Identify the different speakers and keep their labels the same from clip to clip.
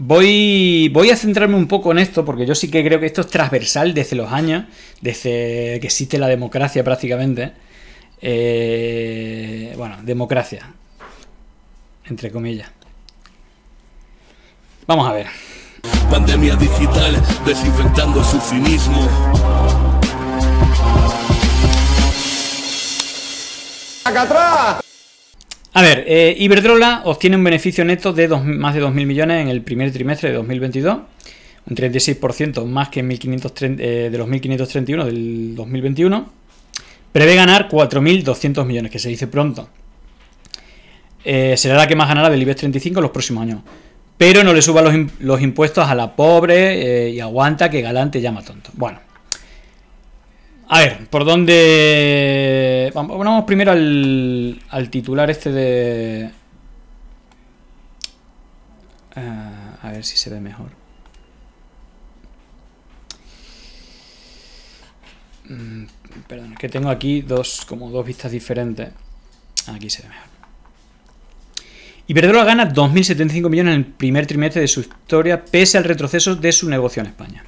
Speaker 1: Voy, voy a centrarme un poco en esto, porque yo sí que creo que esto es transversal desde los años, desde que existe la democracia prácticamente. Eh, bueno, democracia, entre comillas. Vamos a ver. Pandemia digital, desinfectando su cinismo. ¡Acá atrás! A ver, eh, Iberdrola obtiene un beneficio neto de más de 2.000 millones en el primer trimestre de 2022, un 36% más que en 1530, eh, de los 1.531 del 2021. Prevé ganar 4.200 millones, que se dice pronto. Eh, será la que más ganará del IBEX 35 en los próximos años. Pero no le suba los impuestos a la pobre y aguanta que galante llama tonto. Bueno, a ver, ¿por dónde...? Vamos primero al, titular este de... Eh, a ver si se ve mejor. Mm, perdón, es que tengo aquí dos, como dos vistas diferentes. Aquí se ve mejor. Iberdrola gana 2.075 millones en el primer trimestre de su historia, pese al retroceso de su negocio en España.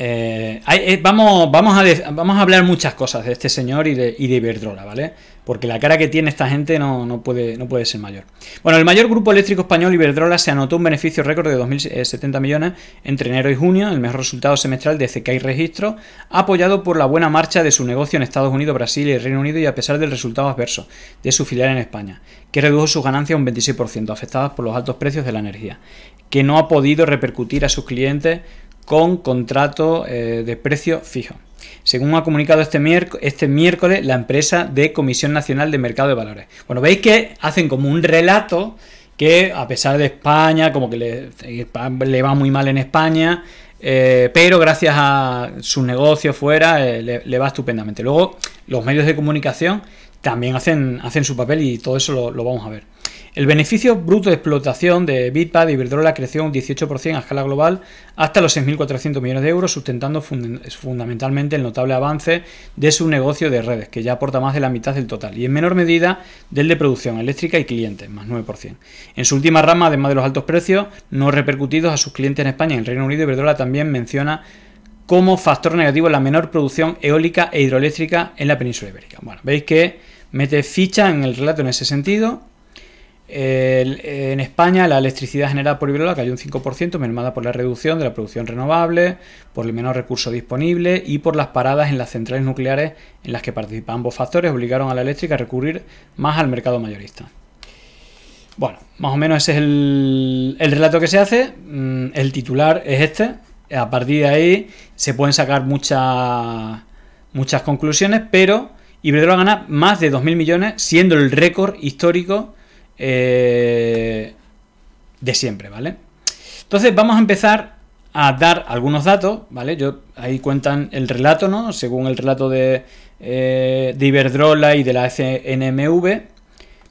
Speaker 1: Eh, eh, vamos, vamos, a, vamos a hablar muchas cosas de este señor y de, Iberdrola, ¿vale? Porque la cara que tiene esta gente no, puede, no puede ser mayor. Bueno, el mayor grupo eléctrico español, Iberdrola, se anotó un beneficio récord de 2.070 millones entre enero y junio, el mejor resultado semestral desde que hay registro, apoyado por la buena marcha de su negocio en Estados Unidos, Brasil y Reino Unido y a pesar del resultado adverso de su filial en España, que redujo sus ganancias un 26%, afectadas por los altos precios de la energía, que no ha podido repercutir a sus clientes con contrato eh, de precio fijo. Según ha comunicado este, este miércoles la empresa de Comisión Nacional de Mercado de Valores. Bueno, veis que hacen como un relato que a pesar de España, como que le, va muy mal en España, eh, pero gracias a su negocio fuera eh, le, va estupendamente. Luego los medios de comunicación también hacen, hacen su papel y todo eso lo vamos a ver. El beneficio bruto de explotación de Bitpad y Iberdrola creció un 18% a escala global hasta los 6.400 millones de euros, sustentando fundamentalmente el notable avance de su negocio de redes, que ya aporta más de la mitad del total, y en menor medida del de producción eléctrica y clientes, más 9%. En su última rama, además de los altos precios no repercutidos a sus clientes en España y en el Reino Unido, Iberdrola también menciona como factor negativo la menor producción eólica e hidroeléctrica en la península ibérica. Bueno, veis que mete ficha en el relato en ese sentido en España la electricidad generada por Iberdrola cayó un 5%, mermada por la reducción de la producción renovable, por el menor recurso disponible y por las paradas en las centrales nucleares en las que participan ambos factores obligaron a la eléctrica a recurrir más al mercado mayorista. Bueno, más o menos ese es el, relato que se hace. Mm, el titular es este. A partir de ahí se pueden sacar muchas, muchas conclusiones, pero Iberdrola gana más de 2.000 millones, siendo el récord histórico eh, de siempre, ¿vale? Entonces vamos a empezar a dar algunos datos, ¿vale? Yo, ahí cuentan el relato, ¿no? Según el relato de, eh, Iberdrola y de la CNMV,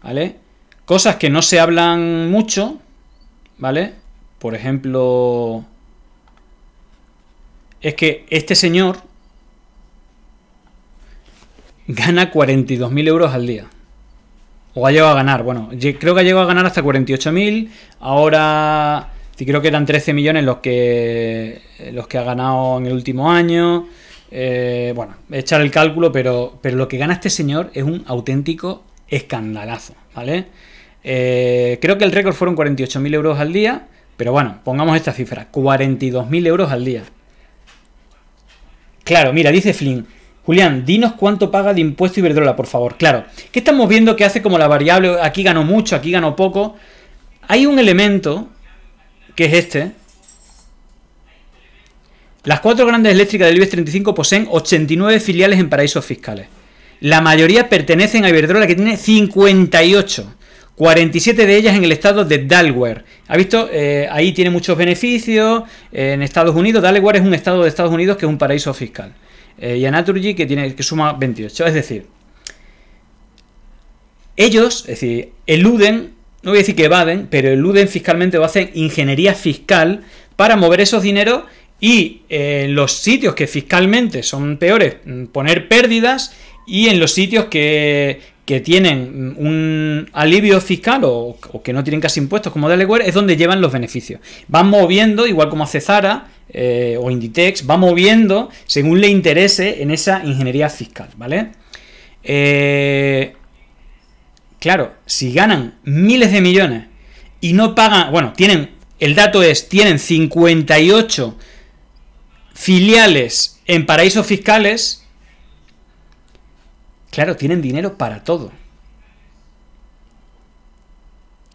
Speaker 1: ¿vale? Cosas que no se hablan mucho, ¿vale? Por ejemplo, es que este señor gana 42.000 euros al día. O ha llegado a ganar, bueno, creo que ha llegado a ganar hasta 48.000. Ahora, creo que eran 13 millones los que, los que ha ganado en el último año. Eh, bueno, echar el cálculo, pero, pero lo que gana este señor es un auténtico escandalazo, ¿vale? Eh, creo que el récord fueron 48.000 euros al día, pero bueno, pongamos esta cifra, 42.000 euros al día. Claro, mira, dice Flynn, Julián, dinos cuánto paga de impuesto Iberdrola, por favor. Claro, ¿qué estamos viendo que hace como la variable, aquí ganó mucho, aquí ganó poco. Hay un elemento, que es este. Las cuatro grandes eléctricas del IBEX 35 poseen 89 filiales en paraísos fiscales. La mayoría pertenecen a Iberdrola, que tiene 58. 47 de ellas en el estado de Delaware. Ha visto, eh, ahí tiene muchos beneficios. Eh, en Estados Unidos, Delaware es un estado de Estados Unidos que es un paraíso fiscal. Eh, y a que, tiene, que suma 28. Es decir, ellos, es decir, eluden, no voy a decir que evaden, pero eluden fiscalmente o hacen ingeniería fiscal para mover esos dineros y eh, en los sitios que fiscalmente son peores, mm, poner pérdidas y en los sitios que, que tienen un alivio fiscal o, que no tienen casi impuestos como Delaware, es donde llevan los beneficios. Van moviendo, igual como hace Zara eh, o Inditex, va moviendo según le interese en esa ingeniería fiscal, ¿vale? Eh, claro, si ganan miles de millones y no pagan, bueno, tienen, el dato es, tienen 58 filiales en paraísos fiscales, Claro, tienen dinero para todo.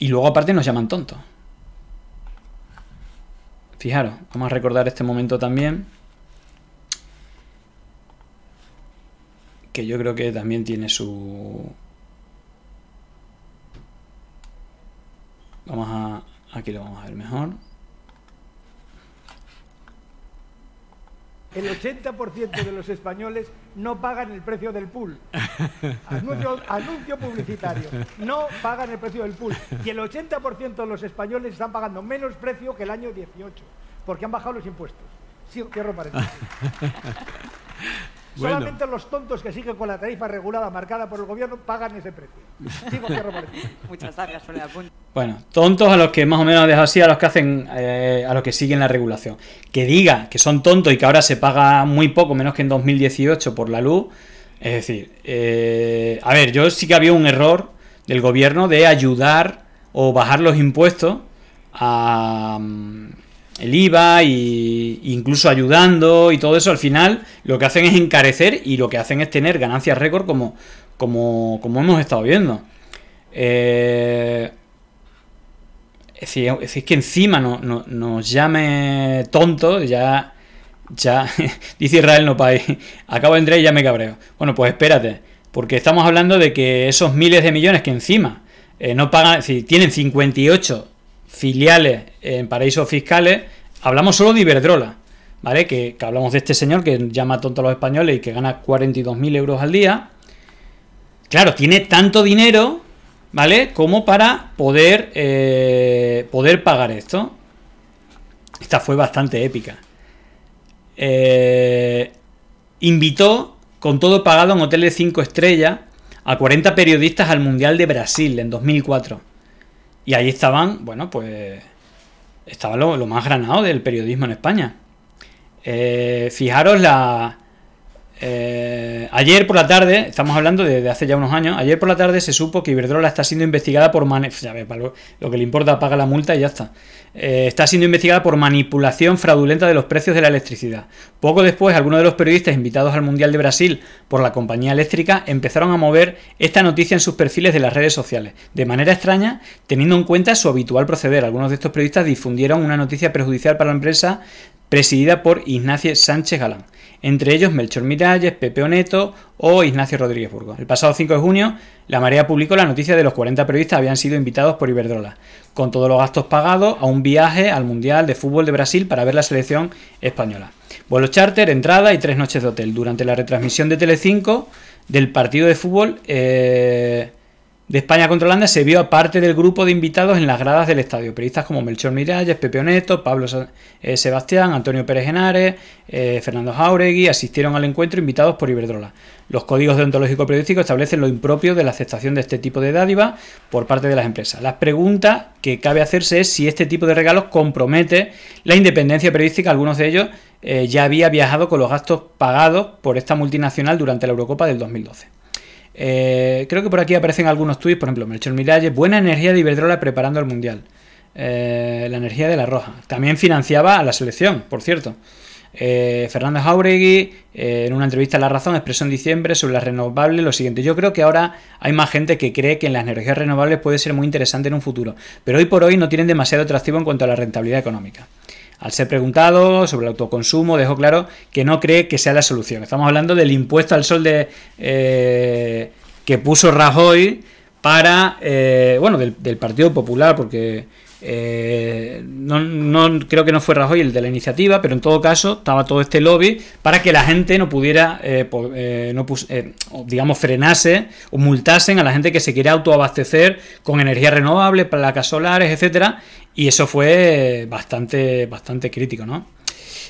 Speaker 1: Y luego aparte nos llaman tontos. Fijaros, vamos a recordar este momento también. Que yo creo que también tiene su... Vamos a... Aquí lo vamos a ver mejor. el 80% de los españoles no pagan el precio del pool. Anuncio, publicitario. No pagan el precio del pool. Y el 80% de los españoles están pagando menos precio que el año 18, porque han bajado los impuestos. Solamente los tontos que siguen con la tarifa regulada marcada por el gobierno pagan ese precio. Muchas gracias por el Bueno, tontos a los que más o menos dejo así, a los que hacen, eh, a los que siguen la regulación. Que diga que son tontos y que ahora se paga muy poco, menos que en 2018 por la luz. Es decir, eh, a ver, yo sí que había un error del gobierno de ayudar o bajar los impuestos a, mm, el IVA e incluso ayudando y todo eso, al final lo que hacen es encarecer y lo que hacen es tener ganancias récord como, como, hemos estado viendo. Eh, es, es, que encima nos llame tonto, ya, ya, dice Israel no país, acabo de entrar y ya me cabreo. Bueno, pues espérate, porque estamos hablando de que esos miles de millones que encima eh, no pagan, si tienen 58 filiales en paraísos fiscales, hablamos solo de Iberdrola, ¿vale? Que, hablamos de este señor que llama tonto a los españoles y que gana 42.000 euros al día. Claro, tiene tanto dinero, ¿vale? Como para poder, eh, poder pagar esto. Esta fue bastante épica. Eh, invitó, con todo pagado en hoteles 5 estrellas, a 40 periodistas al Mundial de Brasil en 2004 y ahí estaban, bueno, pues estaba lo, más granado del periodismo en España. Eh, fijaros la, eh, ayer por la tarde, estamos hablando de, hace ya unos años, ayer por la tarde se supo que Iberdrola está siendo investigada por... lo, que le importa, paga la multa y ya está. Eh, está siendo investigada por manipulación fraudulenta de los precios de la electricidad. Poco después, algunos de los periodistas invitados al Mundial de Brasil por la compañía eléctrica empezaron a mover esta noticia en sus perfiles de las redes sociales. De manera extraña, teniendo en cuenta su habitual proceder, algunos de estos periodistas difundieron una noticia perjudicial para la empresa presidida por Ignacio Sánchez Galán entre ellos Melchor Miralles, Pepe Oneto o Ignacio Rodríguez Burgos. El pasado 5 de junio, La Marea publicó la noticia de los 40 periodistas habían sido invitados por Iberdrola, con todos los gastos pagados a un viaje al Mundial de Fútbol de Brasil para ver la selección española. Vuelo charter, entrada y tres noches de hotel. Durante la retransmisión de Telecinco del partido de fútbol... Eh, de España contra Holanda se vio a parte del grupo de invitados en las gradas del estadio. Periodistas como Melchor Miralles, Pepe Oneto, Pablo eh, Sebastián, Antonio Pérez Henares, eh, Fernando Jauregui asistieron al encuentro invitados por Iberdrola. Los códigos deontológico-periodístico establecen lo impropio de la aceptación de este tipo de dádiva por parte de las empresas. La pregunta que cabe hacerse es si este tipo de regalos compromete la independencia periodística. Algunos de ellos eh, ya había viajado con los gastos pagados por esta multinacional durante la Eurocopa del 2012. Eh, creo que por aquí aparecen algunos tweets, por ejemplo, Melchor Miralles, buena energía de Iberdrola preparando el Mundial. Eh, la energía de la Roja. También financiaba a la selección, por cierto. Eh, Fernando Jauregui, en una entrevista a La Razón, expresó en diciembre sobre las renovables lo siguiente. Yo creo que ahora hay más gente que cree que en las energías renovables puede ser muy interesante en un futuro, pero hoy por hoy no tienen demasiado atractivo en cuanto a la rentabilidad económica. Al ser preguntado sobre el autoconsumo, dejó claro que no cree que sea la solución. Estamos hablando del impuesto al sol de, eh, que puso Rajoy para, eh, bueno, del, del Partido Popular, porque eh, no, creo que no fue Rajoy el de la iniciativa, pero en todo caso estaba todo este lobby para que la gente no pudiera, eh, eh, digamos, frenase o multasen a la gente que se quiere autoabastecer con energías renovables, placas solares, etcétera, y eso fue bastante, bastante crítico, ¿no?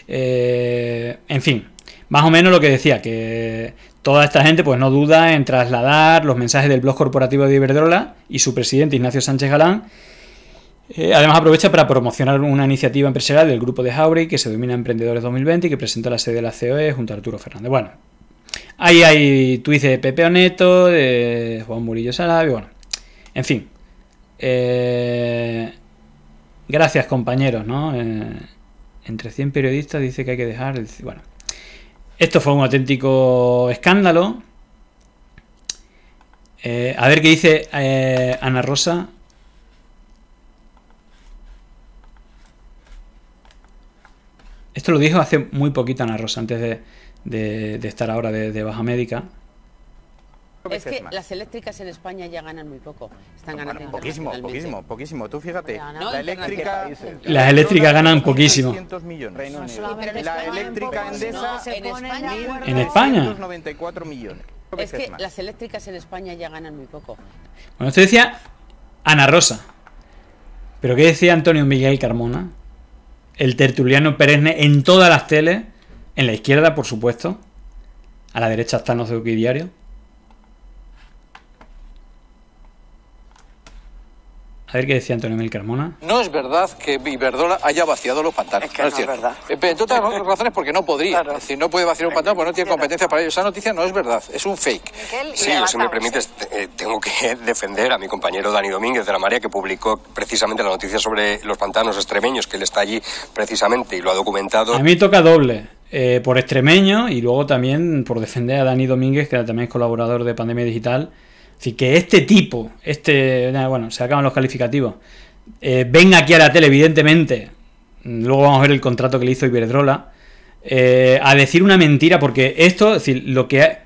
Speaker 1: en fin, más o menos lo que decía, que toda esta gente pues no duda en trasladar los mensajes del blog corporativo de Iberdrola y su presidente Ignacio Sánchez Galán eh, además aprovecha para promocionar una iniciativa empresarial del grupo de Jauregui que se denomina Emprendedores 2020 y que presenta la sede de la COE junto a Arturo Fernández. Bueno, ahí hay tuits de Pepe Oneto, de Juan Murillo Sarabia, bueno, en fin. Eh, gracias compañeros, ¿no? Eh, entre 100 periodistas dice que hay que dejar... bueno, esto fue un auténtico escándalo. a ver qué dice Ana Rosa. Esto lo dijo hace muy poquito Ana Rosa, antes de, estar ahora de, baja médica. Es que las eléctricas en España ya ganan muy poco. Están ganando poquísimo, poquísimo, poquísimo. Tú fíjate, la eléctrica, las eléctricas ganan poquísimo. en la eléctrica España, en España. Es que las eléctricas en España ya ganan muy poco. Bueno, usted decía Ana Rosa. Pero ¿qué decía Antonio Miguel Carmona? el tertuliano perenne en todas las teles, en la izquierda, por supuesto, a la derecha está los Diario A ver qué decía Antonio Mel Carmona. No es verdad que Iberdrola haya vaciado los pantanos. Es no, es, no eh, razones porque no podría. si no puede vaciar un pantano porque no tiene competencia para ello. Esa noticia no es verdad, es un fake. sí, si me permites, eh, tengo que defender a mi compañero Dani Domínguez de la María que publicó precisamente la noticia sobre los pantanos extremeños, que él está allí precisamente y lo ha documentado. A mí toca doble. Eh, por extremeño y luego también por defender a Dani Domínguez, que también es colaborador de Pandemia Digital, Así que este tipo, este, bueno, se acaban los calificativos, eh, venga aquí a la tele, evidentemente, mm, luego vamos a ver el contrato que le hizo Iberdrola, eh, a decir una mentira, porque esto, es decir, lo que,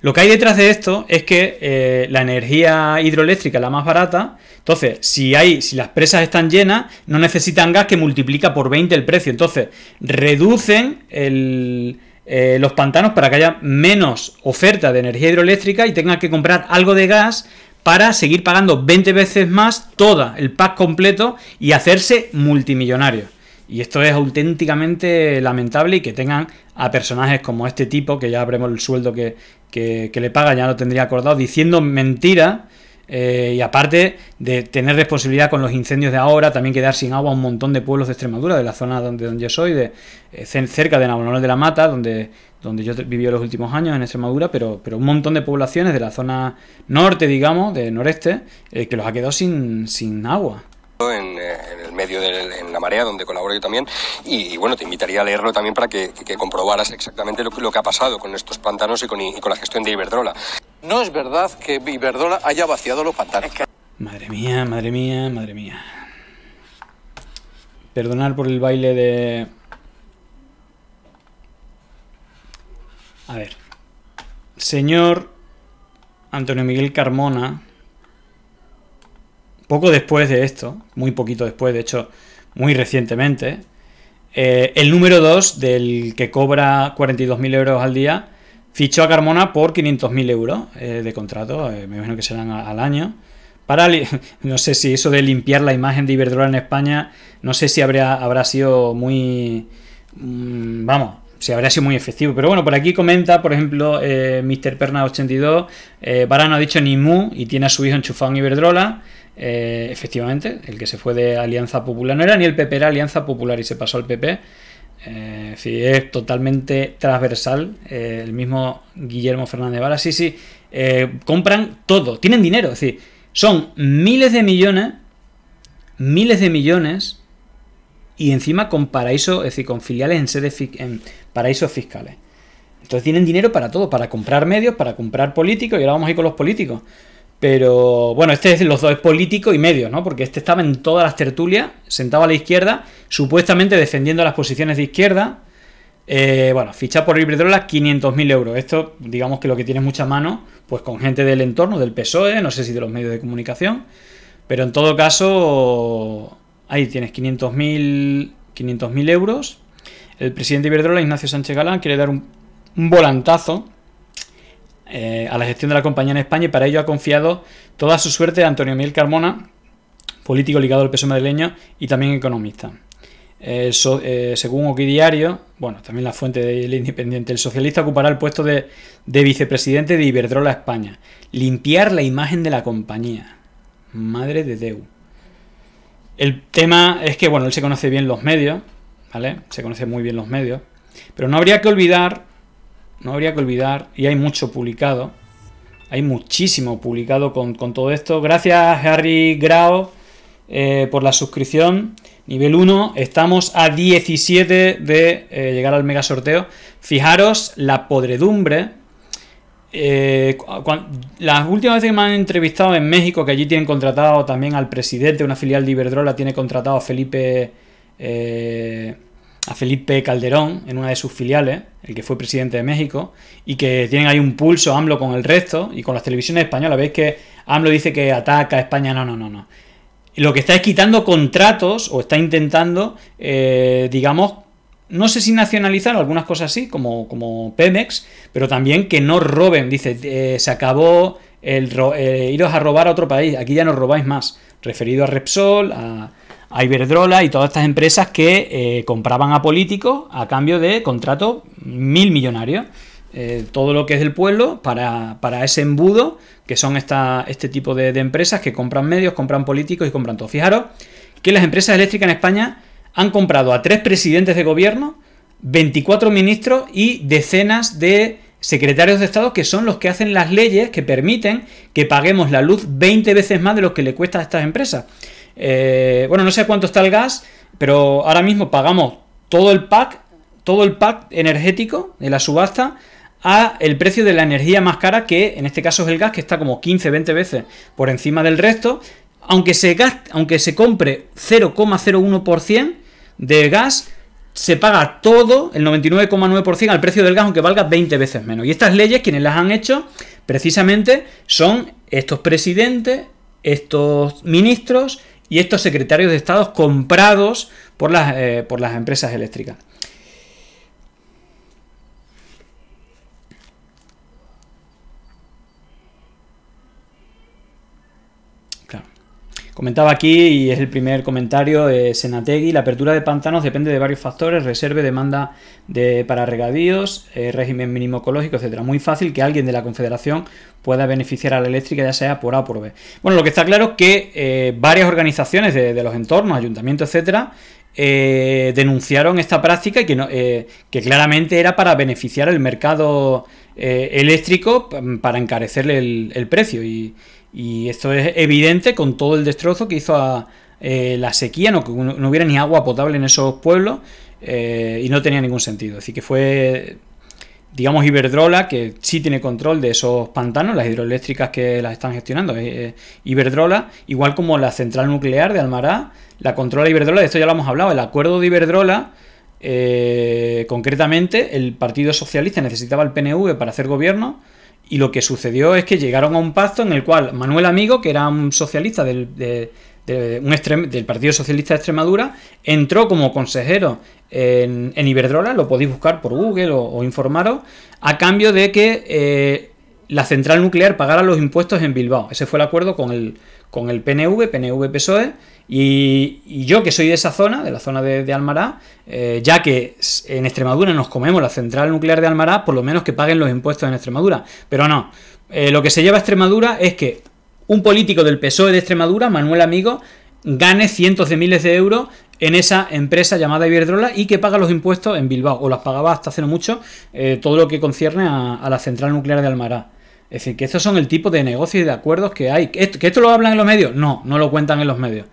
Speaker 1: lo que hay detrás de esto es que eh, la energía hidroeléctrica es la más barata, entonces, si, hay, si las presas están llenas, no necesitan gas que multiplica por 20 el precio, entonces, reducen el eh, los pantanos para que haya menos oferta de energía hidroeléctrica y tengan que comprar algo de gas para seguir pagando 20 veces más todo el pack completo y hacerse multimillonario. Y esto es auténticamente lamentable y que tengan a personajes como este tipo, que ya habremos el sueldo que, que le paga, ya lo tendría acordado, diciendo mentira eh, y aparte de tener responsabilidad con los incendios de ahora, también quedar sin agua un montón de pueblos de Extremadura, de la zona donde, donde yo soy, de, eh, cerca de Navalonal de la Mata, donde, donde yo viví los últimos años en Extremadura, pero, pero un montón de poblaciones de la zona norte, digamos, de noreste, eh, que los ha quedado sin, sin agua. En, el medio de La Marea, donde colaboro yo también. Y, bueno, te invitaría a leerlo también para que, que, comprobaras exactamente lo, lo, que ha pasado con estos pantanos y con, y con la gestión de Iberdrola. No es verdad que Iberdrola haya vaciado los pantanos. Madre mía, madre mía, madre mía. Perdonar por el baile de... A ver. Señor Antonio Miguel Carmona, poco después de esto, muy poquito después, de hecho, muy recientemente, eh, el número 2 del que cobra 42.000 euros al día Fichó a Carmona por 500.000 euros eh, de contrato, eh, me imagino que serán al año. Para, no sé si eso de limpiar la imagen de Iberdrola en España, no sé si habría, habrá sido muy... Mm, vamos, si habrá sido muy efectivo. Pero bueno, por aquí comenta, por ejemplo, eh, Mr. Perna82, eh, no ha dicho ni mu y tiene a su hijo enchufado en Iberdrola. Eh, efectivamente, el que se fue de Alianza Popular, no era ni el PP, era Alianza Popular y se pasó al PP. Eh, es totalmente transversal. Eh, el mismo Guillermo Fernández Vara, sí, sí. Eh, compran todo, tienen dinero. Es decir, son miles de millones, miles de millones, y encima con paraíso, es decir, con filiales en, sede en paraísos fiscales. Entonces tienen dinero para todo, para comprar medios, para comprar políticos, y ahora vamos a ir con los políticos. Pero bueno, este es los dos, político y medio, ¿no? Porque este estaba en todas las tertulias, sentado a la izquierda, supuestamente defendiendo las posiciones de izquierda. Eh, bueno, ficha por Iberdrola 500.000 euros. Esto, digamos que lo que tiene mucha mano, pues con gente del entorno, del PSOE, no sé si de los medios de comunicación. Pero en todo caso, ahí tienes 500.000 euros. El presidente Iberdrola, Ignacio Sánchez Galán, quiere dar un volantazo eh, a la gestión de la compañía en España y para ello ha confiado toda su suerte a Antonio Miguel Carmona, político ligado al peso madrileño y también economista. Eh, eh, según Oquidiario, Diario, bueno, también la fuente del Independiente, el socialista ocupará el puesto de, de, vicepresidente de Iberdrola España. Limpiar la imagen de la compañía. Madre de Deu. El tema es que, bueno, él se conoce bien los medios, ¿vale? Se conoce muy bien los medios. Pero no habría que olvidar no habría que olvidar, y hay mucho publicado, hay muchísimo publicado con, todo esto. Gracias Harry Grau eh, por la suscripción. Nivel 1, estamos a 17 de eh, llegar al mega sorteo. Fijaros la podredumbre. Eh, las últimas veces que me han entrevistado en México, que allí tienen contratado también al presidente, una filial de Iberdrola tiene contratado a Felipe a Felipe Calderón en una de sus filiales, el que fue presidente de México, y que tienen ahí un pulso AMLO con el resto y con las televisiones españolas. Veis que AMLO dice que ataca a España, no, no, no, no. Lo que está es quitando contratos o está intentando, eh, digamos, no sé si nacionalizar algunas cosas así, como, como Pemex, pero también que no roben. Dice, eh, se acabó el eh, iros a robar a otro país, aquí ya no robáis más. Referido a Repsol, a, a Iberdrola y todas estas empresas que eh, compraban a políticos a cambio de contratos mil millonarios. Eh, todo lo que es del pueblo para, ese embudo que son este tipo de, de, empresas que compran medios, compran políticos y compran todo. Fijaros que las empresas eléctricas en España han comprado a tres presidentes de gobierno, 24 ministros y decenas de secretarios de Estado que son los que hacen las leyes que permiten que paguemos la luz 20 veces más de lo que le cuesta a estas empresas. Eh, bueno, no sé cuánto está el gas, pero ahora mismo pagamos todo el pack, todo el pack energético de la subasta a el precio de la energía más cara, que en este caso es el gas, que está como 15, 20 veces por encima del resto. Aunque se, aunque se compre 0,01% de gas, se paga todo, el 99,9% al precio del gas, aunque valga 20 veces menos. Y estas leyes, quienes las han hecho, precisamente son estos presidentes, estos ministros y estos secretarios de Estado comprados por las, eh, por las empresas eléctricas. Comentaba aquí, y es el primer comentario, de Senategui, la apertura de pantanos depende de varios factores, reserve, demanda para regadíos, eh, régimen mínimo ecológico, etcétera. Muy fácil que alguien de la Confederación pueda beneficiar a la eléctrica, ya sea por A o por B. Bueno, lo que está claro es que eh, varias organizaciones de, los entornos, ayuntamientos, etcétera, eh, denunciaron esta práctica y que, claramente era para beneficiar el mercado eléctrico para encarecerle el, precio. Y esto es evidente con todo el destrozo que hizo a eh, la sequía, no, no hubiera ni agua potable en esos pueblos eh, y no tenía ningún sentido. Así que fue, digamos, Iberdrola, que sí tiene control de esos pantanos, las hidroeléctricas que las están gestionando, eh, Iberdrola, igual como la central nuclear de Almará, la controla Iberdrola, de esto ya lo hemos hablado, el acuerdo de Iberdrola... concretamente, el Partido Socialista necesitaba el PNV para hacer gobierno, y lo que sucedió es que llegaron a un pacto en el cual Manuel Amigo, que era un socialista del, del Partido Socialista de Extremadura, entró como consejero en, Iberdrola, lo podéis buscar por Google o, informaros, a cambio de que eh, la central nuclear pagara los impuestos en Bilbao. Ese fue el acuerdo con el, con el PNV, PNV-PSOE, y, yo que soy de esa zona, de la zona de, Almará, eh, ya que en Extremadura nos comemos la central nuclear de Almará, por lo menos que paguen los impuestos en Extremadura. Pero no, eh, lo que se lleva a Extremadura es que un político del PSOE de Extremadura, Manuel Amigo, gane cientos de miles de euros en esa empresa llamada Iberdrola y que paga los impuestos en Bilbao, o las pagaba hasta hace no mucho, eh, todo lo que concierne a, a la central nuclear de Almará. Es decir, que estos son el tipo de negocios y de acuerdos que hay. ¿Que esto, lo hablan en los medios? No, no lo cuentan en los medios.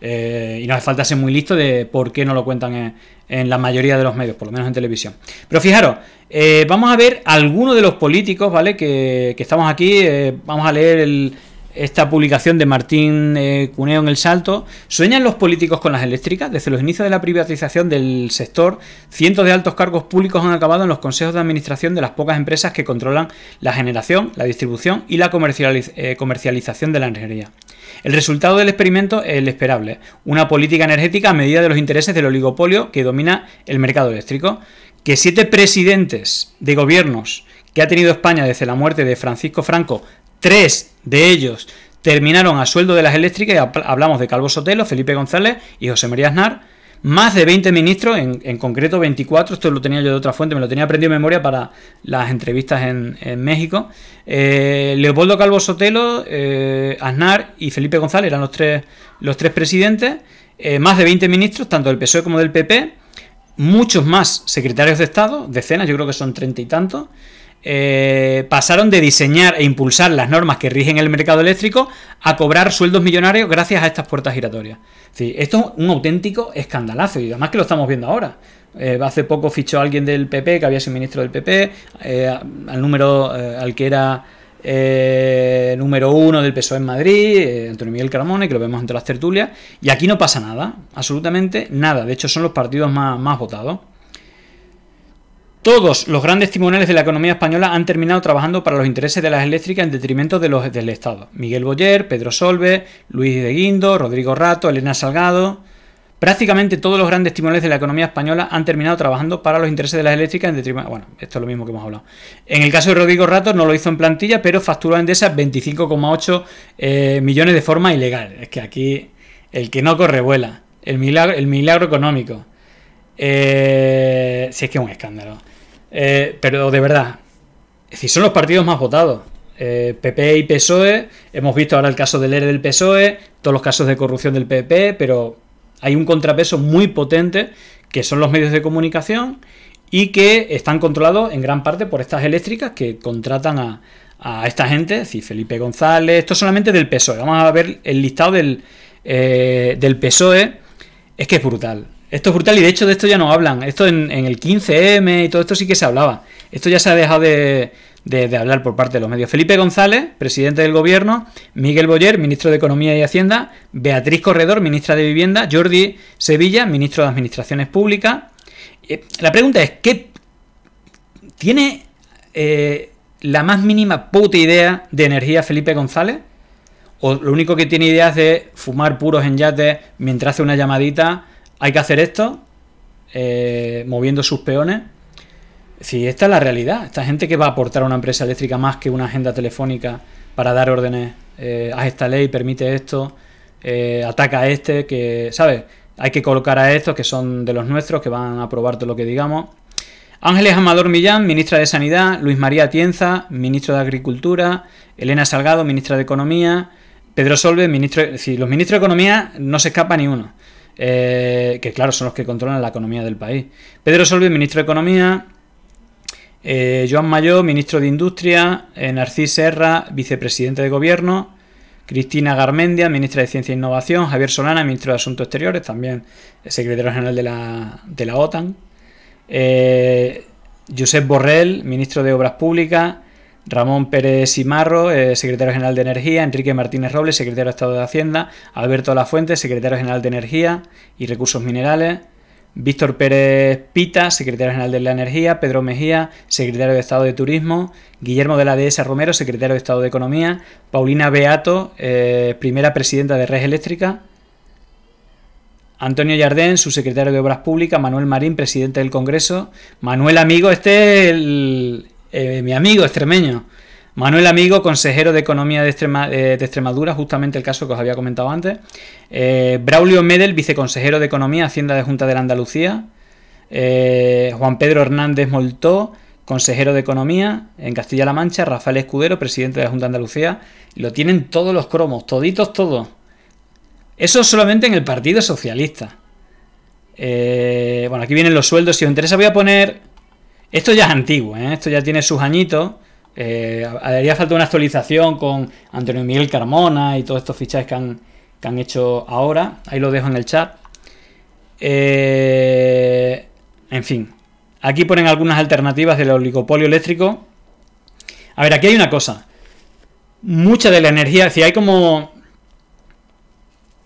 Speaker 1: Eh, y no hace falta ser muy listo de por qué no lo cuentan en, la mayoría de los medios, por lo menos en televisión. Pero fijaros, eh, vamos a ver algunos de los políticos, ¿vale? Que, que estamos aquí. Eh, vamos a leer el, esta publicación de Martín eh, Cuneo en El Salto, ¿sueñan los políticos con las eléctricas? Desde los inicios de la privatización del sector, cientos de altos cargos públicos han acabado en los consejos de administración de las pocas empresas que controlan la generación, la distribución y la eh, comercialización de la energía. El resultado del experimento es el esperable, una política energética a medida de los intereses del oligopolio que domina el mercado eléctrico, que siete presidentes de gobiernos que ha tenido España desde la muerte de Francisco Franco Tres de ellos terminaron a sueldo de las eléctricas, hablamos de Calvo Sotelo, Felipe González y José María Aznar, más de 20 ministros, en, concreto 24, esto lo tenía yo de otra fuente, me lo tenía aprendido en memoria para las entrevistas en, México. Eh, Leopoldo Calvo Sotelo, eh, Aznar y Felipe González eran los tres, presidentes, eh, más de 20 ministros, tanto del PSOE como del PP, muchos más secretarios de Estado, decenas, yo creo que son treinta y tantos. Eh, pasaron de diseñar e impulsar las normas que rigen el mercado eléctrico a cobrar sueldos millonarios gracias a estas puertas giratorias. Sí, esto es un auténtico escandalazo y además que lo estamos viendo ahora. Eh, hace poco fichó a alguien del PP que había sido ministro del PP, eh, al número al que era número uno del PSOE en Madrid, Antonio Miguel Caramone, que lo vemos entre las tertulias, y aquí no pasa nada, absolutamente nada. De hecho, son los partidos más votados. Todos los grandes timoneles de la economía española han terminado trabajando para los intereses de las eléctricas en detrimento de los del Estado. Miguel Boyer, Pedro Solve, Luis de Guindo, Rodrigo Rato, Elena Salgado. Prácticamente todos los grandes timoneles de la economía española han terminado trabajando para los intereses de las eléctricas en detrimento. Bueno, esto es lo mismo que hemos hablado. En el caso de Rodrigo Rato no lo hizo en plantilla, pero facturó a Endesa 25,8 eh, millones de forma ilegal. Es que aquí el que no corre vuela. El milagro, económico. Eh, si es que es un escándalo. Eh, pero de verdad, es son los partidos más votados. PP eh, e y PSOE, hemos visto ahora el caso del ERE e del PSOE, todos los casos de corrupción del PP, e, pero hay un contrapeso muy potente que son los medios de comunicación y que están controlados en gran parte por estas eléctricas que contratan a, esta gente, es Felipe González, esto solamente del PSOE. Vamos a ver el listado del eh, PSOE, es que es brutal. Esto es brutal y de hecho de esto ya no hablan. Esto en, el 15M y todo esto sí que se hablaba. Esto ya se ha dejado de, hablar por parte de los medios. Felipe González, presidente del gobierno, Miguel Boyer, ministro de Economía y Hacienda, Beatriz Corredor, ministra de Vivienda, Jordi Sevilla, ministro de Administraciones Públicas. Eh, la pregunta es, ¿qué tiene eh, la más mínima puta idea de energía Felipe González? ¿O lo único que tiene idea es de fumar puros en yate mientras hace una llamadita hay que hacer esto, eh, moviendo sus peones. Si esta es la realidad, esta gente que va a aportar a una empresa eléctrica más que una agenda telefónica para dar órdenes, eh, esta ley, permite esto, eh, ataca a este, que, ¿sabes? Hay que colocar a estos que son de los nuestros, que van a aprobar todo lo que digamos. Ángeles Amador Millán, ministra de Sanidad, Luis María Tienza, ministro de Agricultura, Elena Salgado, ministra de Economía, Pedro Solve, ministro, de, los ministros de Economía no se escapa ni uno. Eh, que claro, son los que controlan la economía del país. Pedro Solvi, ministro de Economía. Eh, Joan Mayó, ministro de Industria. Eh, Narcís Serra, vicepresidente de Gobierno. Cristina Garmendia, ministra de Ciencia e Innovación. Javier Solana, ministro de Asuntos Exteriores, también secretario general de la, de la OTAN. Josep Borrell, ministro de Obras Públicas. Ramón Pérez Imarro, eh, secretario general de Energía, Enrique Martínez Robles, secretario de Estado de Hacienda, Alberto Lafuente, secretario general de Energía y Recursos Minerales, Víctor Pérez Pita, secretario general de la Energía, Pedro Mejía, secretario de Estado de Turismo, Guillermo de la Dehesa Romero, secretario de Estado de Economía, Paulina Beato, eh, primera presidenta de Red Eléctrica, Antonio Yardén, subsecretario de Obras Públicas, Manuel Marín, presidente del Congreso, Manuel Amigo, este es el, eh, mi amigo extremeño. Manuel Amigo, consejero de Economía eh, de, Extremadura, justamente el caso que os había comentado antes. Eh, Braulio Medel, viceconsejero de Economía, Hacienda de Junta de la Andalucía. Juan Pedro Hernández Moltó, consejero de Economía en Castilla-La Mancha. Rafael Escudero, presidente de la Junta de Andalucía. Lo tienen todos los cromos, toditos, todos. Eso solamente en el Partido Socialista. bueno, aquí vienen los sueldos. Si os interesa, voy a poner esto ya es antiguo, ¿eh? esto ya tiene sus añitos. Eh, haría falta una actualización con Antonio Miguel Carmona y todos estos fichajes que han, que han hecho ahora. Ahí lo dejo en el chat. Eh, en fin, aquí ponen algunas alternativas del oligopolio eléctrico. A ver, aquí hay una cosa. Mucha de la energía, si hay como...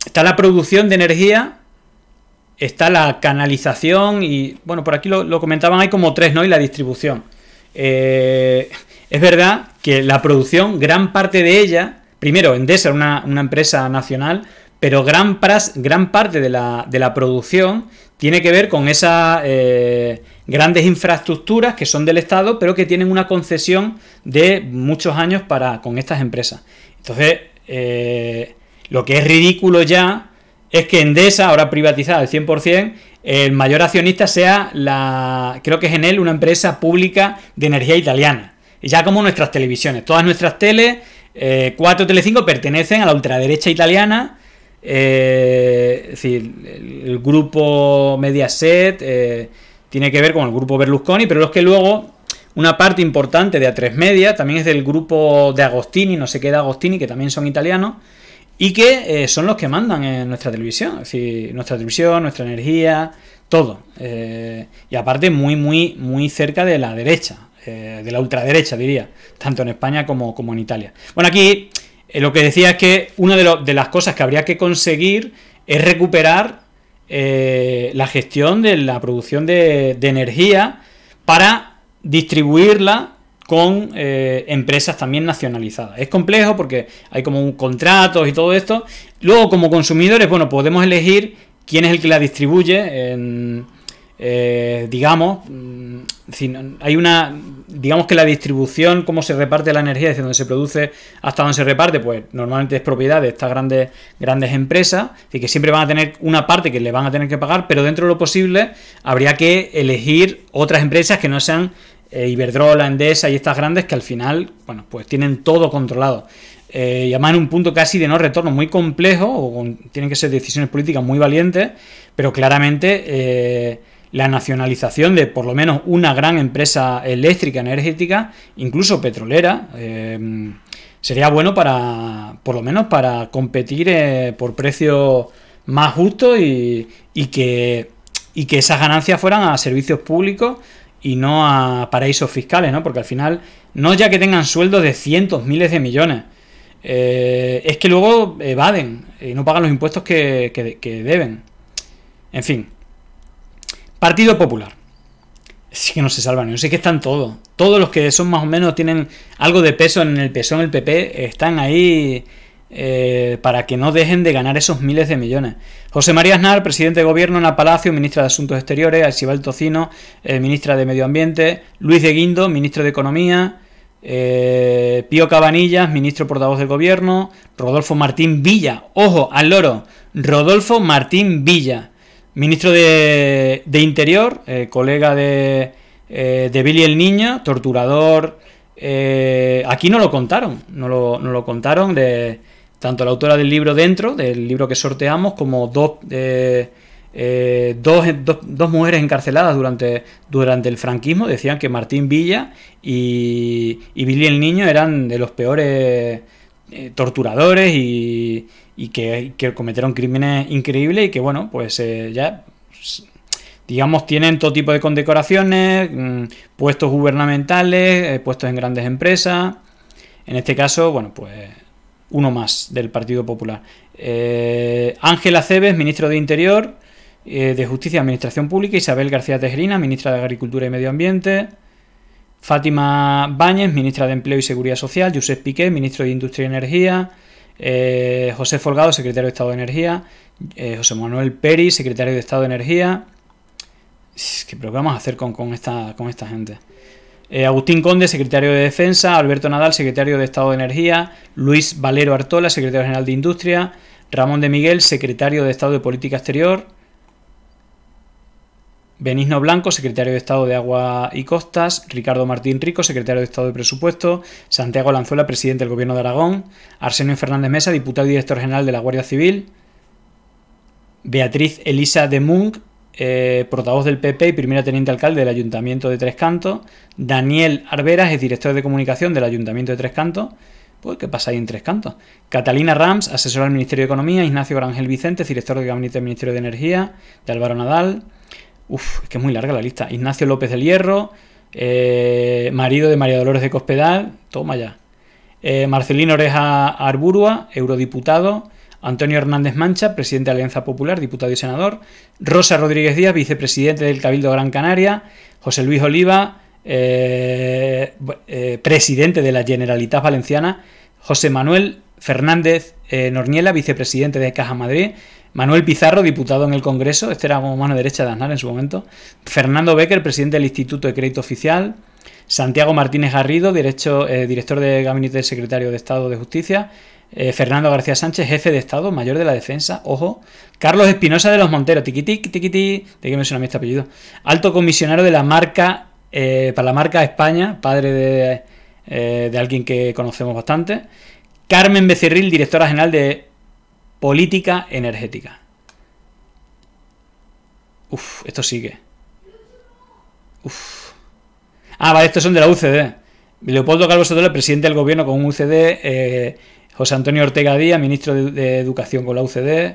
Speaker 1: Está la producción de energía está la canalización y, bueno, por aquí lo, comentaban, hay como tres, ¿no? Y la distribución. Eh, es verdad que la producción, gran parte de ella, primero, Endesa es una, una empresa nacional, pero gran, gran parte de la, producción tiene que ver con esas eh, grandes infraestructuras que son del Estado, pero que tienen una concesión de muchos años para, con estas empresas. Entonces, eh, lo que es ridículo ya es que Endesa, ahora privatizada al 100%, el mayor accionista sea la, creo que es en él, una empresa pública de energía italiana. Ya como nuestras televisiones, todas nuestras tele eh, tele 5, pertenecen a la ultraderecha italiana, eh, es decir, el grupo Mediaset eh, tiene que ver con el grupo Berlusconi, pero es que luego una parte importante de A3 Media también es del grupo de Agostini, no sé qué de Agostini, que también son italianos y que eh, son los que mandan en nuestra televisión, nuestra televisión, nuestra energía, todo. Eh, y aparte muy, muy, muy cerca de la derecha, eh, de la ultraderecha diría, tanto en España como, como en Italia. Bueno, aquí lo que decía es que una de, las cosas que habría que conseguir es recuperar la gestión de la producción de energía para distribuirla con eh, empresas también nacionalizadas. Es complejo porque hay como un contrato y todo esto. Luego, como consumidores, bueno, podemos elegir quién es el que la distribuye. Eh, digamos, mm, hay una, digamos que la distribución, cómo se reparte la energía desde donde se produce hasta donde se reparte, pues normalmente es propiedad de estas grandes, grandes empresas, y que siempre van a tener una parte que le van a tener que pagar, pero dentro de lo posible habría que elegir otras empresas que no sean eh, Iberdrola, Endesa y estas grandes que al final, bueno, pues tienen todo controlado. Eh, y además en un punto casi de no retorno, muy complejo, tienen que ser decisiones políticas muy valientes, pero claramente eh, la nacionalización de por lo menos una gran empresa eléctrica, energética, incluso petrolera, eh, sería bueno para, por lo menos para competir eh, por precios más justos que, y que esas ganancias fueran a servicios públicos y no a paraísos fiscales, ¿no? Porque al final, no ya que tengan sueldos de cientos, miles de millones, eh, es que luego evaden y no pagan los impuestos que, que, deben. En fin. Partido Popular. Sí que no se salvan, yo sé que están todos. Todos los que son más o menos tienen algo de peso en el PSOE, en el PP, están ahí eh, para que no dejen de ganar esos miles de millones. José María Aznar, presidente de gobierno, Ana Palacio, ministra de Asuntos Exteriores, Archibald Tocino, eh, ministra de Medio Ambiente, Luis de Guindo, ministro de Economía, eh, Pío Cabanillas, ministro portavoz del gobierno, Rodolfo Martín Villa, ojo, al loro, Rodolfo Martín Villa, ministro de, Interior, colega de, de Billy el Niño, torturador. aquí no lo contaron, no lo, no lo contaron de, tanto la autora del libro dentro, del libro que sorteamos, como eh, eh, dos, dos, mujeres encarceladas durante, durante el franquismo. Decían que Martín Villa y, y Billy el Niño eran de los peores eh, torturadores y, que, que, cometieron crímenes increíbles y que, bueno, pues ya... Digamos, tienen todo tipo de condecoraciones, mm, puestos gubernamentales, puestos en grandes empresas. En este caso, bueno, pues uno más del Partido Popular. Ángela eh, Ángel Aceves, ministro de Interior, eh, de Justicia y Administración Pública. Isabel García Tejerina, ministra de Agricultura y Medio Ambiente. Fátima Báñez, ministra de Empleo y Seguridad Social. Josep Piqué, ministro de Industria y Energía. Eh, José Folgado, secretario de Estado de Energía. José Manuel Peri, secretario de Estado de Energía. ¿Qué, programas hacer con, esta, con esta gente? Eh, Agustín Conde, secretario de Defensa, Alberto Nadal, secretario de Estado de Energía, Luis Valero Artola, secretario general de Industria, Ramón de Miguel, secretario de Estado de Política Exterior, Benigno Blanco, secretario de Estado de Agua y Costas, Ricardo Martín Rico, secretario de Estado de Presupuesto, Santiago Lanzuela, presidente del Gobierno de Aragón, Arsenio Fernández Mesa, diputado y director general de la Guardia Civil, Beatriz Elisa de Mung, eh, portavoz del PP y primera teniente alcalde del Ayuntamiento de Tres Cantos. Daniel Arberas es director de comunicación del Ayuntamiento de Tres Cantos. Pues, ¿qué pasa ahí en Tres Cantos? Catalina Rams, asesora del Ministerio de Economía. Ignacio Grangel Vicente, director de gabinete del Ministerio de Energía, de Álvaro Nadal. Uf, es que es muy larga la lista. Ignacio López del Hierro, eh, marido de María Dolores de Cospedal. Toma ya. Eh, Marcelino Oreja Arburua, eurodiputado. Antonio Hernández Mancha, presidente de Alianza Popular, diputado y senador, Rosa Rodríguez Díaz, vicepresidente del Cabildo Gran Canaria, José Luis Oliva, eh, eh, presidente de la Generalitat Valenciana, José Manuel Fernández eh, Norniela, vicepresidente de Caja Madrid, Manuel Pizarro, diputado en el Congreso, este era como mano derecha de Aznar en su momento, Fernando Becker, presidente del Instituto de Crédito Oficial, Santiago Martínez Garrido, director de Gabinete del Secretario de Estado de Justicia, eh, Fernando García Sánchez, jefe de Estado, mayor de la defensa, ojo. Carlos Espinosa de los Monteros, tiquití, tiquití, de ¿Qué me suena a este apellido. Alto comisionado de la marca, eh, para la marca España, padre eh, de, alguien que conocemos bastante. Carmen Becerril, directora general de Política Energética. Uf, esto sigue. Uf. Ah, vale, estos son de la UCD. Leopoldo Calvo el presidente del gobierno con un UCD. José Antonio Ortega Díaz, ministro de, Educación con la UCD.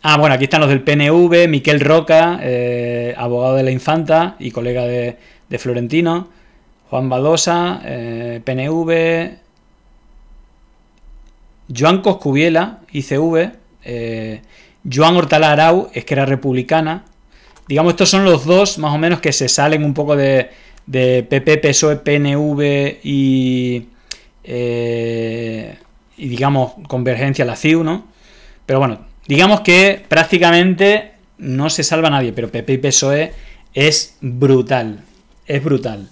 Speaker 1: Ah, bueno, aquí están los del PNV, Miquel Roca, eh, abogado de la Infanta y colega de, Florentino, Juan Badosa, eh, PNV, Joan Coscubiela, ICV, eh, Joan Hortala Arau, es que era republicana. Digamos, estos son los dos más o menos que se salen un poco de, de PP, PSOE, PNV y, eh, y digamos convergencia a la CIU, ¿no? Pero bueno, digamos que prácticamente no se salva nadie, pero PP y PSOE es brutal, es brutal.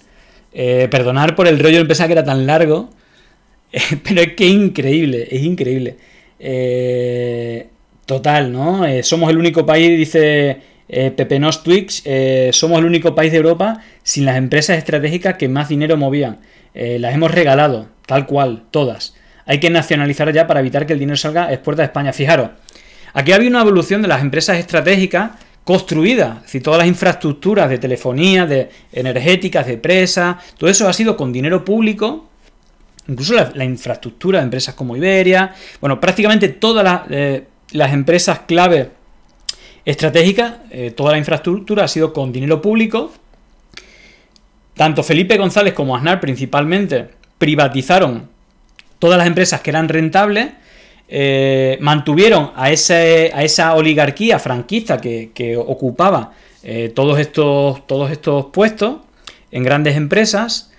Speaker 1: Eh, perdonar por el rollo, de pensaba que era tan largo, eh, pero es que increíble, es increíble. Eh, total, ¿no? somos el único país, dice eh, Pepe Nos Twix, somos el único país de Europa sin las empresas estratégicas que más dinero movían. las hemos regalado. Tal cual, todas. Hay que nacionalizar ya para evitar que el dinero salga expuerta de España. Fijaros, aquí había una evolución de las empresas estratégicas construidas. Es decir, todas las infraestructuras de telefonía, de energéticas, de presas, todo eso ha sido con dinero público. Incluso la, infraestructura de empresas como Iberia. Bueno, prácticamente todas las, eh, empresas clave estratégicas, eh, toda la infraestructura ha sido con dinero público. Tanto Felipe González como Aznar principalmente privatizaron todas las empresas que eran rentables, eh, mantuvieron a, a, esa oligarquía franquista que, ocupaba eh, todos, estos, todos estos puestos en grandes empresas,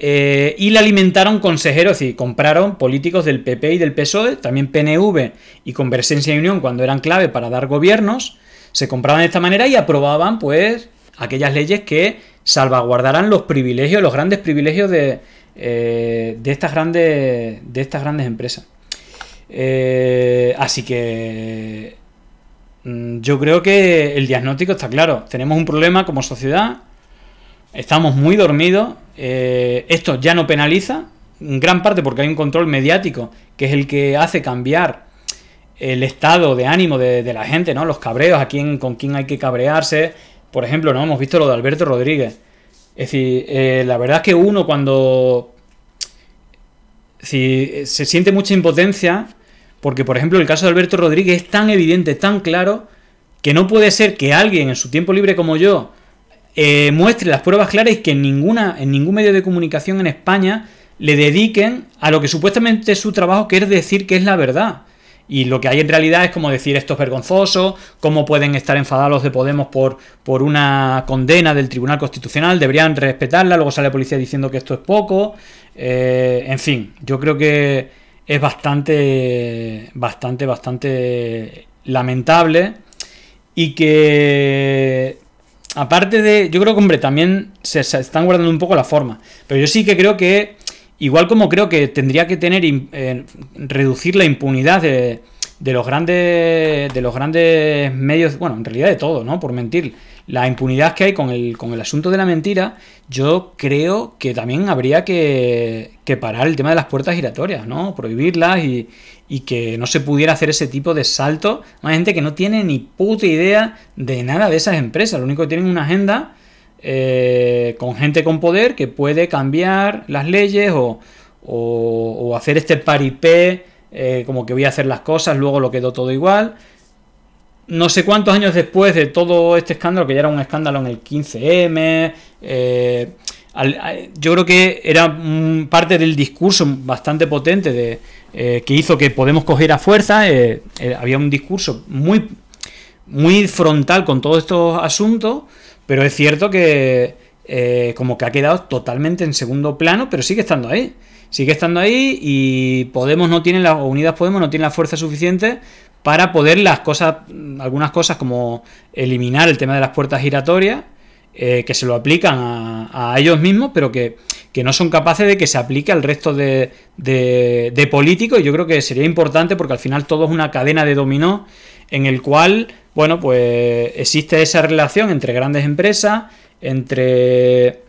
Speaker 1: eh, y le alimentaron consejeros, y compraron políticos del PP y del PSOE, también PNV y Convergencia y Unión cuando eran clave para dar gobiernos, se compraban de esta manera y aprobaban pues aquellas leyes que salvaguardaran los privilegios, los grandes privilegios de, eh, de, estas grandes, de estas grandes empresas. Eh, así que mm, yo creo que el diagnóstico está claro. Tenemos un problema como sociedad, estamos muy dormidos, eh, esto ya no penaliza, en gran parte porque hay un control mediático, que es el que hace cambiar el estado de ánimo de, de la gente, ¿no? Los cabreos, a quién, con quién hay que cabrearse. Por ejemplo, ¿no? Hemos visto lo de Alberto Rodríguez es decir, eh, la verdad es que uno cuando... Si eh, se siente mucha impotencia, porque por ejemplo el caso de Alberto Rodríguez es tan evidente, tan claro, que no puede ser que alguien en su tiempo libre como yo eh, muestre las pruebas claras y que en, ninguna, en ningún medio de comunicación en España le dediquen a lo que supuestamente es su trabajo, que es decir que es la verdad. Y lo que hay en realidad es como decir esto es vergonzoso, cómo pueden estar enfadados los de Podemos por, por una condena del Tribunal Constitucional, deberían respetarla, luego sale la policía diciendo que esto es poco, eh, en fin, yo creo que es bastante, bastante, bastante lamentable y que aparte de, yo creo que hombre, también se están guardando un poco la forma, pero yo sí que creo que Igual como creo que tendría que tener eh, reducir la impunidad de, los grandes de los grandes medios, bueno, en realidad de todo, ¿no? Por mentir. La impunidad que hay con el, con el asunto de la mentira, yo creo que también habría que, que parar el tema de las puertas giratorias, ¿no? Prohibirlas y, y que no se pudiera hacer ese tipo de salto. Hay gente que no tiene ni puta idea de nada de esas empresas. Lo único que tienen una agenda eh, con gente con poder que puede cambiar las leyes o, hacer este paripé, eh, como que voy a hacer las cosas, luego lo quedó todo igual. No sé cuántos años después de todo este escándalo, que ya era un escándalo en el 15M, eh, yo creo que era parte del discurso bastante potente que hizo que Podemos coger a fuerza. había un discurso muy, muy frontal con todos estos asuntos pero es cierto que eh, como que ha quedado totalmente en segundo plano, pero sigue estando ahí. Sigue estando ahí y Podemos no tiene las o Unidas Podemos no tiene la fuerza suficiente para poder las cosas, mm, algunas cosas como eliminar el tema de las puertas giratorias, eh, que se lo aplican a, a ellos mismos, pero que, que, no son capaces de que se aplique al resto de, de, de políticos. Yo creo que sería importante porque al final todo es una cadena de dominó en el cual bueno, pues existe esa relación entre grandes empresas, entre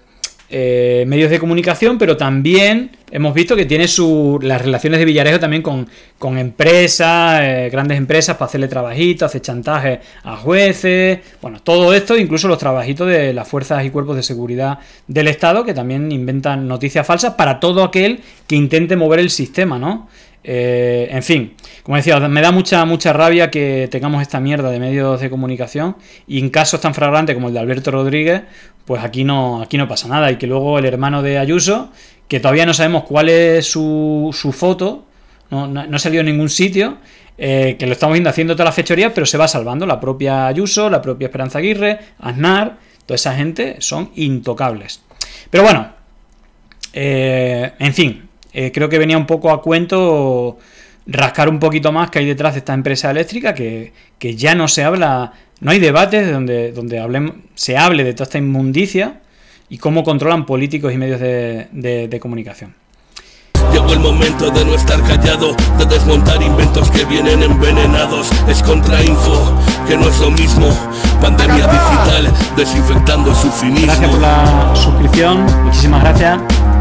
Speaker 1: eh, medios de comunicación, pero también hemos visto que tiene su, las relaciones de Villarejo también con, empresas, eh, grandes empresas, para hacerle trabajitos, hacer chantaje a jueces, bueno, todo esto, incluso los trabajitos de las fuerzas y cuerpos de seguridad del Estado, que también inventan noticias falsas para todo aquel que intente mover el sistema, ¿no? Eh, en fin, como decía, me da mucha, mucha rabia que tengamos esta mierda de medios de comunicación y en casos tan fragrantes como el de Alberto Rodríguez, pues aquí no, aquí no pasa nada. Y que luego el hermano de Ayuso, que todavía no sabemos cuál es su, foto, no, salió en ningún sitio, eh, que lo estamos viendo haciendo toda la fechoría, pero se va salvando la propia Ayuso, la propia Esperanza Aguirre, Aznar, toda esa gente son intocables. Pero bueno, eh, en fin, eh, creo que venía un poco a cuento rascar un poquito más que hay detrás de esta empresa eléctrica, que, que ya no se habla, no hay debates donde, donde hable, se hable de toda esta inmundicia y cómo controlan políticos y medios de, comunicación. Llegó el momento de no estar callado, de desmontar inventos que vienen envenenados. Es contrainfo, que no es lo mismo. Pandemia digital, desinfectando su finismo. Gracias por la suscripción, muchísimas gracias.